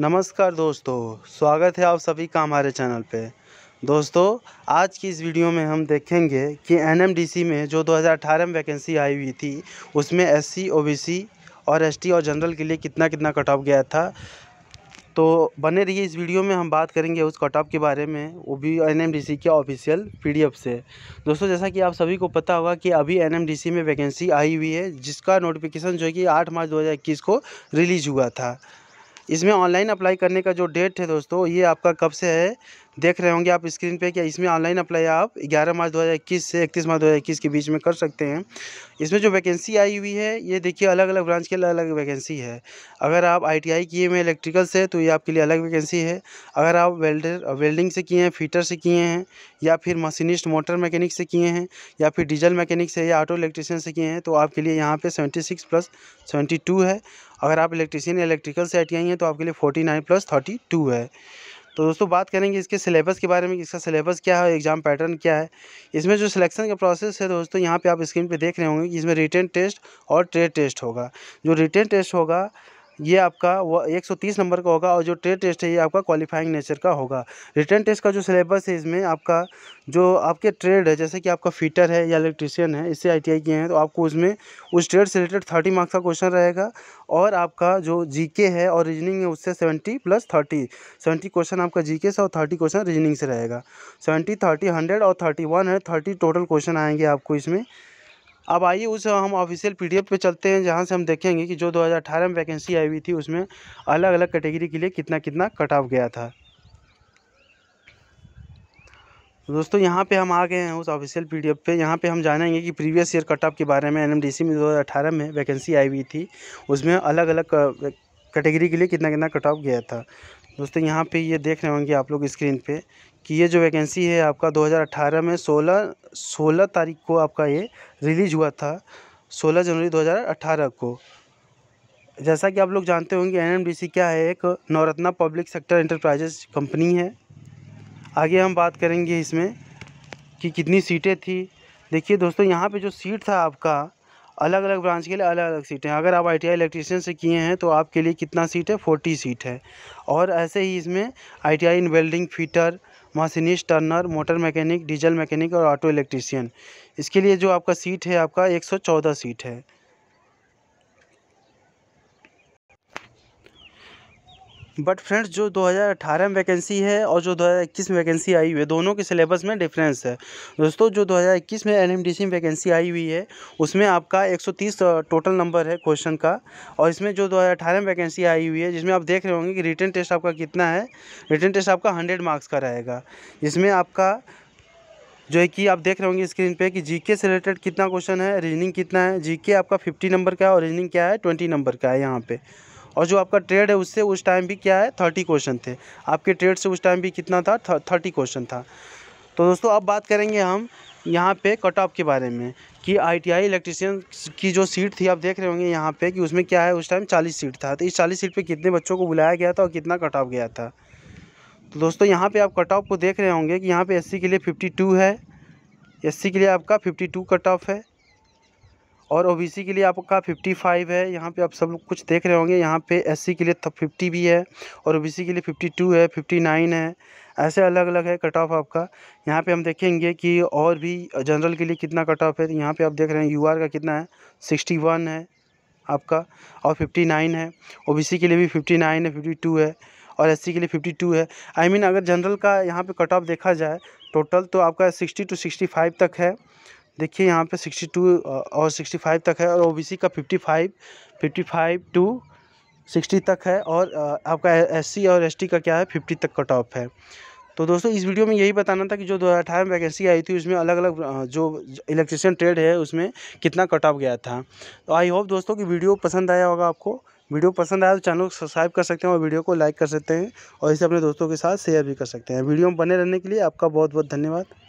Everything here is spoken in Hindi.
नमस्कार दोस्तों स्वागत है आप सभी का हमारे चैनल पे दोस्तों आज की इस वीडियो में हम देखेंगे कि एनएमडीसी में जो 2018 में वैकेंसी आई हुई थी उसमें एससी ओबीसी और एसटी और जनरल के लिए कितना कितना कट ऑफ गया था तो बने रहिए इस वीडियो में हम बात करेंगे उस कट ऑफ के बारे में वो भी एन के ऑफिशियल पी से दोस्तों जैसा कि आप सभी को पता होगा कि अभी एन में वैकेंसी आई हुई है जिसका नोटिफिकेशन जो है कि आठ मार्च दो को रिलीज़ हुआ था इसमें ऑनलाइन अप्लाई करने का जो डेट है दोस्तों ये आपका कब से है देख रहे होंगे आप स्क्रीन पे क्या इसमें ऑनलाइन अप्लाई आप 11 मार्च 2021 से 31 मार्च 2021 के बीच में कर सकते हैं इसमें जो वैकेंसी आई हुई है ये देखिए अलग अलग ब्रांच के लिए अलग वैकेंसी है अगर आप आईटीआई किए हैं इलेक्ट्रिकल से तो ये आपके लिए अलग वैकेंसी है अगर आप वेल्डर वेल्डिंग से किए हैं फीटर से किए हैं या फिर मशीनिस्ट मोटर मैकेनिक से किए हैं या फिर डीजल मैकेनिक से या ऑटो इलेक्ट्रीशियन से किए हैं तो आपके लिए यहाँ पर सेवेंटी प्लस सेवेंटी है अगर आप इलेक्ट्रीशियन इलेक्ट्रिकल से आई हैं तो आपके लिए फोर्टी प्लस थर्टी है तो दोस्तों बात करेंगे इसके सिलेबस के बारे में इसका सिलेबस क्या है एग्ज़ाम पैटर्न क्या है इसमें जो सिलेक्शन का प्रोसेस है दोस्तों यहाँ पर आप स्क्रीन पर देख रहे होंगे कि इसमें रिटर्न टेस्ट और ट्रेड टेस्ट होगा जो रिटर्न टेस्ट होगा ये आपका वो 130 नंबर का होगा और जो ट्रेड टेस्ट है ये आपका क्वालिफाइंग नेचर का होगा रिटर्न टेस्ट का जो सिलेबस है इसमें आपका जो आपके ट्रेड है जैसे कि आपका फीटर है या इलेक्ट्रिशियन है इससे आई किए हैं तो आपको उसमें उस ट्रेड से रिलेटेड थर्टी मार्क्स का क्वेश्चन रहेगा और आपका जो जी है और रीजनिंग है उससे seventy plus thirty seventy question आपका जी से और थर्टी क्वेश्चन रीजनिंग से रहेगा सेवेंटी थर्टी हंड्रेड और थर्टी वन है थर्टी टोटल क्वेश्चन आएंगे आपको इसमें अब आइए उस हम ऑफिशियल पीडीएफ पे चलते हैं जहाँ से हम देखेंगे कि जो 2018 में वैकेंसी आई हुई थी उसमें अलग अलग कैटेगरी के लिए कितना कितना कट ऑफ गया था तो दोस्तों यहाँ पे हम आ गए हैं उस ऑफिशियल पीडीएफ पे यहाँ पे हम जानेंगे कि प्रीवियस ईयर कट ऑफ के बारे में एनएमडीसी में 2018 में वैकेंसी आई हुई थी उसमें अलग अलग कैटेगरी के लिए कितना कितना कट ऑफ गया था दोस्तों यहाँ पे ये देख रहे होंगे आप लोग स्क्रीन पे कि ये जो वैकेंसी है आपका 2018 में 16 16 तारीख को आपका ये रिलीज़ हुआ था 16 जनवरी 2018 को जैसा कि आप लोग जानते होंगे एनएमडीसी क्या है एक Navratna public sector enterprises company है आगे हम बात करेंगे इसमें कि कितनी सीटें थी देखिए दोस्तों यहाँ पे जो सीट था आपका अलग अलग ब्रांच के लिए अलग अलग सीटें अगर आप आई टी इलेक्ट्रीशियन से किए हैं तो आपके लिए कितना सीट है फोर्टी सीट है और ऐसे ही इसमें I T I in welding fitter machinist turner motor mechanic diesel mechanic और ऑटो इलेक्ट्रीशियन इसके लिए जो आपका सीट है आपका 114 सीट है बट फ्रेंड्स जो 2018 में वैकेंसी है और जो 2021 में वैकेंसी आई हुई है दोनों के सिलेबस में डिफरेंस है दोस्तों जो 2021 में एनएमडीसी में वैकेंसी आई हुई है उसमें आपका 130 टोटल नंबर है क्वेश्चन का और इसमें जो 2018 में वैकेंसी आई हुई है जिसमें आप देख रहे होंगे कि रिटर्न टेस्ट आपका कितना है रिटर्न टेस्ट आपका हंड्रेड मार्क्स का रहेगा इसमें आपका जो है कि आप देख रहे होंगे स्क्रीन पे कि जीके से रिलेटेड कितना क्वेश्चन है रीजनिंग कितना है जीके आपका फिफ्टी नंबर का है और रीजनिंग क्या है ट्वेंटी नंबर का है यहाँ पे और जो आपका ट्रेड है उससे उस टाइम भी क्या है थर्टी क्वेश्चन थे आपके ट्रेड से उस टाइम भी कितना था थर्टी क्वेश्चन था तो दोस्तों अब बात करेंगे हम यहाँ पे कट ऑफ के बारे में कि आईटीआई इलेक्ट्रीशियन की जो सीट थी आप देख रहे होंगे यहाँ पे कि उसमें क्या है उस टाइम चालीस सीट था तो इस चालीस सीट पे कितने बच्चों को बुलाया गया था और कितना कट ऑफ गया था तो दोस्तों यहाँ पे आप कट ऑफ को देख रहे होंगे कि यहाँ पे एससी के लिए टू है एससी के लिए आपका टू कट ऑफ है और ओ के लिए आपका 55 है यहाँ पे आप सब लोग कुछ देख रहे होंगे यहाँ पे एस के लिए 50 तो भी है और ओ के लिए 52 है 59 है ऐसे अलग अलग है कट ऑफ आपका यहाँ पे हम देखेंगे कि और भी जनरल के लिए कितना कट ऑफ है यहाँ पे आप देख रहे हैं यू का कितना है 61 है आपका और 59 है ओ के लिए भी नाइन है टू है और एस के लिए टू है आई I मीन mean, अगर जनरल का यहाँ पर कट ऑफ देखा जाए टोटल तो आपका सिक्सटी टू सिक्सटी तक है देखिए यहाँ पे 62 और 65 तक है और ओबीसी का 55 55 टू 60 तक है और आपका एससी और एसटी का क्या है 50 तक का टॉप है तो दोस्तों इस वीडियो में यही बताना था कि जो दो हज़ार में वैकेंसी आई थी उसमें अलग अलग जो इलेक्ट्रिशियन ट्रेड है उसमें कितना कट ऑफ गया था तो आई होप दोस्तों कि वीडियो पसंद आया होगा आपको वीडियो पसंद आया तो चैनल को सब्सक्राइब कर सकते हैं और वीडियो को लाइक कर सकते हैं और इसे अपने दोस्तों के साथ शेयर भी कर सकते हैं वीडियो में बने रहने के लिए आपका बहुत बहुत धन्यवाद